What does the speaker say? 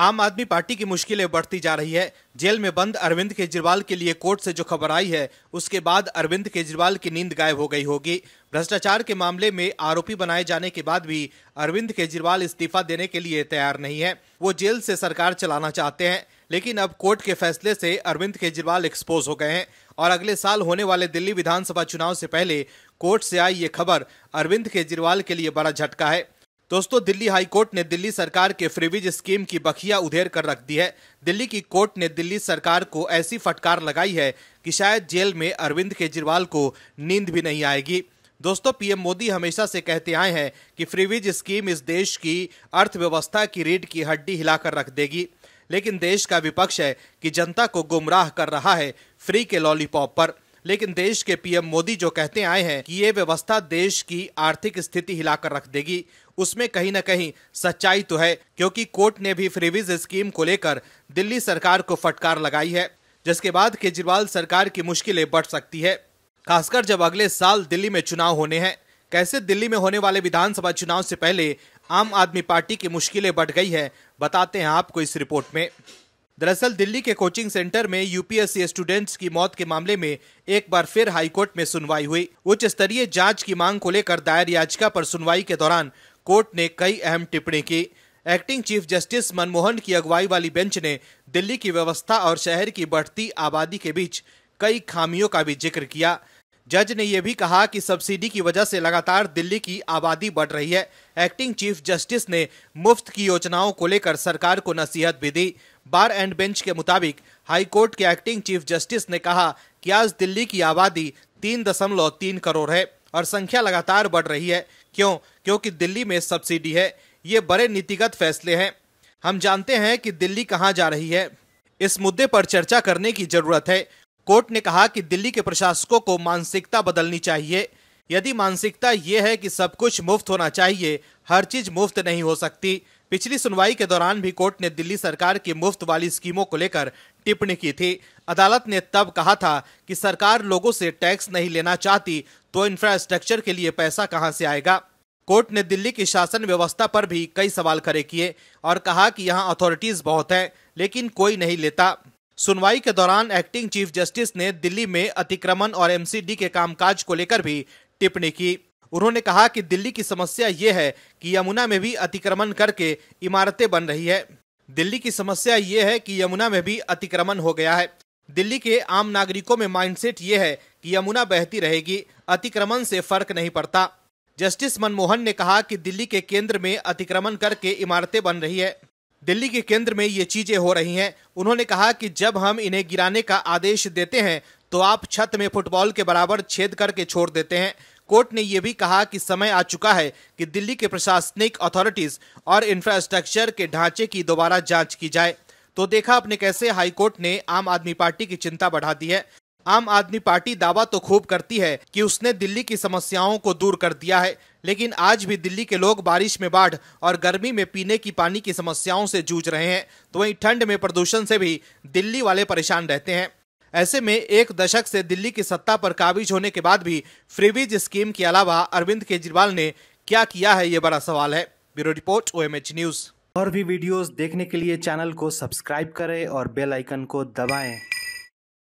आम आदमी पार्टी की मुश्किलें बढ़ती जा रही है जेल में बंद अरविंद केजरीवाल के लिए कोर्ट से जो खबर आई है उसके बाद अरविंद केजरीवाल की नींद गायब हो गई होगी भ्रष्टाचार के मामले में आरोपी बनाए जाने के बाद भी अरविंद केजरीवाल इस्तीफा देने के लिए तैयार नहीं है वो जेल से सरकार चलाना चाहते हैं लेकिन अब कोर्ट के फैसले से अरविंद केजरीवाल एक्सपोज हो गए हैं और अगले साल होने वाले दिल्ली विधानसभा चुनाव से पहले कोर्ट से आई ये खबर अरविंद केजरीवाल के लिए बड़ा झटका है दोस्तों दिल्ली हाई कोर्ट ने दिल्ली सरकार के फ्रीविज स्कीम की बखिया उधेर कर रख दी है दिल्ली की कोर्ट ने दिल्ली सरकार को ऐसी फटकार लगाई है कि शायद जेल में अरविंद केजरीवाल को नींद भी नहीं आएगी दोस्तों पीएम मोदी हमेशा से कहते आए हैं कि फ्रीविज स्कीम इस देश की अर्थव्यवस्था की रीढ़ की हड्डी हिलाकर रख देगी लेकिन देश का विपक्ष है कि जनता को गुमराह कर रहा है फ्री के लॉलीपॉप पर लेकिन देश के पीएम मोदी जो कहते आए हैं कि ये व्यवस्था देश की आर्थिक स्थिति हिलाकर रख देगी उसमें कहीं न कहीं सच्चाई तो है क्योंकि कोर्ट ने भी फ्रीविज स्कीम को लेकर दिल्ली सरकार को फटकार लगाई है जिसके बाद केजरीवाल सरकार की मुश्किलें बढ़ सकती है खासकर जब अगले साल दिल्ली में चुनाव होने हैं कैसे दिल्ली में होने वाले विधानसभा चुनाव से पहले आम आदमी पार्टी की मुश्किलें बढ़ गई है बताते हैं आपको इस रिपोर्ट में दरअसल दिल्ली के कोचिंग सेंटर में यूपीएससी स्टूडेंट्स की मौत के मामले में एक बार फिर हाईकोर्ट में सुनवाई हुई उच्च स्तरीय जांच की मांग को लेकर दायर याचिका पर सुनवाई के दौरान कोर्ट ने कई अहम टिप्पणी की एक्टिंग चीफ जस्टिस मनमोहन की अगुवाई वाली बेंच ने दिल्ली की व्यवस्था और शहर की बढ़ती आबादी के बीच कई खामियों का भी जिक्र किया जज ने यह भी कहा कि सब्सिडी की वजह से लगातार दिल्ली की आबादी बढ़ रही है एक्टिंग चीफ जस्टिस ने मुफ्त की योजनाओं को लेकर सरकार को नसीहत भी दी बार एंड बेंच के मुताबिक हाईकोर्ट के एक्टिंग चीफ जस्टिस ने कहा कि आज दिल्ली की आबादी तीन दशमलव तीन करोड़ है और संख्या लगातार बढ़ रही है क्यों क्योंकि दिल्ली में सब्सिडी है ये बड़े नीतिगत फैसले हैं हम जानते हैं कि दिल्ली कहाँ जा रही है इस मुद्दे पर चर्चा करने की जरूरत है कोर्ट ने कहा कि दिल्ली के प्रशासकों को मानसिकता बदलनी चाहिए यदि मानसिकता ये है कि सब कुछ मुफ्त होना चाहिए हर चीज मुफ्त नहीं हो सकती पिछली सुनवाई के दौरान भी कोर्ट ने दिल्ली सरकार की मुफ्त वाली स्कीमों को लेकर टिप्पणी की थी अदालत ने तब कहा था कि सरकार लोगों से टैक्स नहीं लेना चाहती तो इंफ्रास्ट्रक्चर के लिए पैसा कहां से आएगा कोर्ट ने दिल्ली की शासन व्यवस्था पर भी कई सवाल खड़े किए और कहा कि यहाँ अथॉरिटीज बहुत हैं लेकिन कोई नहीं लेता सुनवाई के दौरान एक्टिंग चीफ जस्टिस ने दिल्ली में अतिक्रमण और एमसीडी के कामकाज को लेकर भी टिप्पणी की उन्होंने कहा कि दिल्ली की समस्या ये है कि यमुना में भी अतिक्रमण करके इमारतें बन रही है दिल्ली की समस्या ये है कि यमुना में भी अतिक्रमण हो गया है दिल्ली के आम नागरिकों में माइंडसेट ये है कि यमुना बहती रहेगी अतिक्रमण से फर्क नहीं पड़ता जस्टिस मनमोहन ने कहा कि दिल्ली के केंद्र में अतिक्रमण करके इमारतें बन रही है दिल्ली के केंद्र में ये चीजें हो रही हैं उन्होंने कहा कि जब हम इन्हें गिराने का आदेश देते हैं तो आप छत में फुटबॉल के बराबर छेद करके छोड़ देते हैं कोर्ट ने यह भी कहा कि समय आ चुका है कि दिल्ली के प्रशासनिक अथॉरिटीज और इंफ्रास्ट्रक्चर के ढांचे की दोबारा जांच की जाए तो देखा आपने कैसे हाईकोर्ट ने आम आदमी पार्टी की चिंता बढ़ा दी है आम आदमी पार्टी दावा तो खूब करती है कि उसने दिल्ली की समस्याओं को दूर कर दिया है लेकिन आज भी दिल्ली के लोग बारिश में बाढ़ और गर्मी में पीने की पानी की समस्याओं से जूझ रहे हैं तो वहीं ठंड में प्रदूषण से भी दिल्ली वाले परेशान रहते हैं ऐसे में एक दशक से दिल्ली की सत्ता पर काबिज होने के बाद भी फ्रीविज स्कीम के अलावा अरविंद केजरीवाल ने क्या किया है ये बड़ा सवाल है ब्यूरो रिपोर्ट ओ न्यूज और भी वीडियोस देखने के लिए चैनल को सब्सक्राइब करें और बेल आइकन को दबाएं